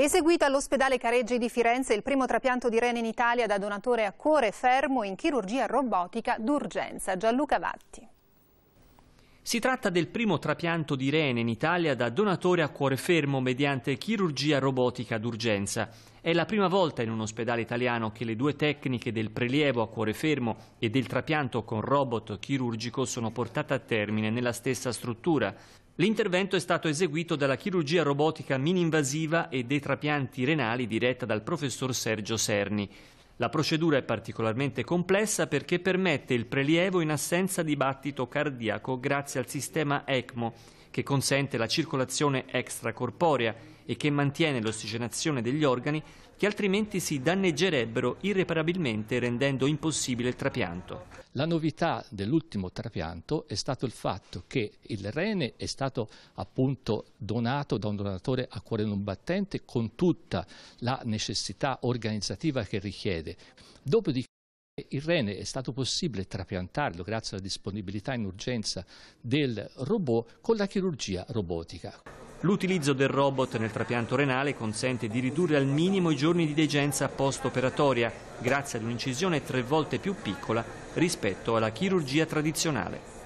Eseguito all'ospedale Careggi di Firenze il primo trapianto di rene in Italia da donatore a cuore fermo in chirurgia robotica d'urgenza. Gianluca Vatti. Si tratta del primo trapianto di rene in Italia da donatore a cuore fermo mediante chirurgia robotica d'urgenza. È la prima volta in un ospedale italiano che le due tecniche del prelievo a cuore fermo e del trapianto con robot chirurgico sono portate a termine nella stessa struttura. L'intervento è stato eseguito dalla chirurgia robotica mininvasiva e dei trapianti renali diretta dal professor Sergio Serni. La procedura è particolarmente complessa perché permette il prelievo in assenza di battito cardiaco grazie al sistema ECMO, che consente la circolazione extracorporea e che mantiene l'ossigenazione degli organi che altrimenti si danneggerebbero irreparabilmente rendendo impossibile il trapianto. La novità dell'ultimo trapianto è stato il fatto che il rene è stato appunto donato da un donatore a cuore non battente con tutta la necessità organizzativa che richiede. Dopodiché il rene è stato possibile trapiantarlo grazie alla disponibilità in urgenza del robot con la chirurgia robotica. L'utilizzo del robot nel trapianto renale consente di ridurre al minimo i giorni di degenza post-operatoria, grazie ad un'incisione tre volte più piccola rispetto alla chirurgia tradizionale.